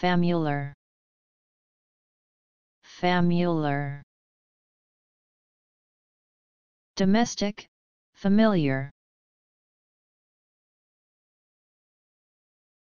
Famular. Famular. Domestic, familiar.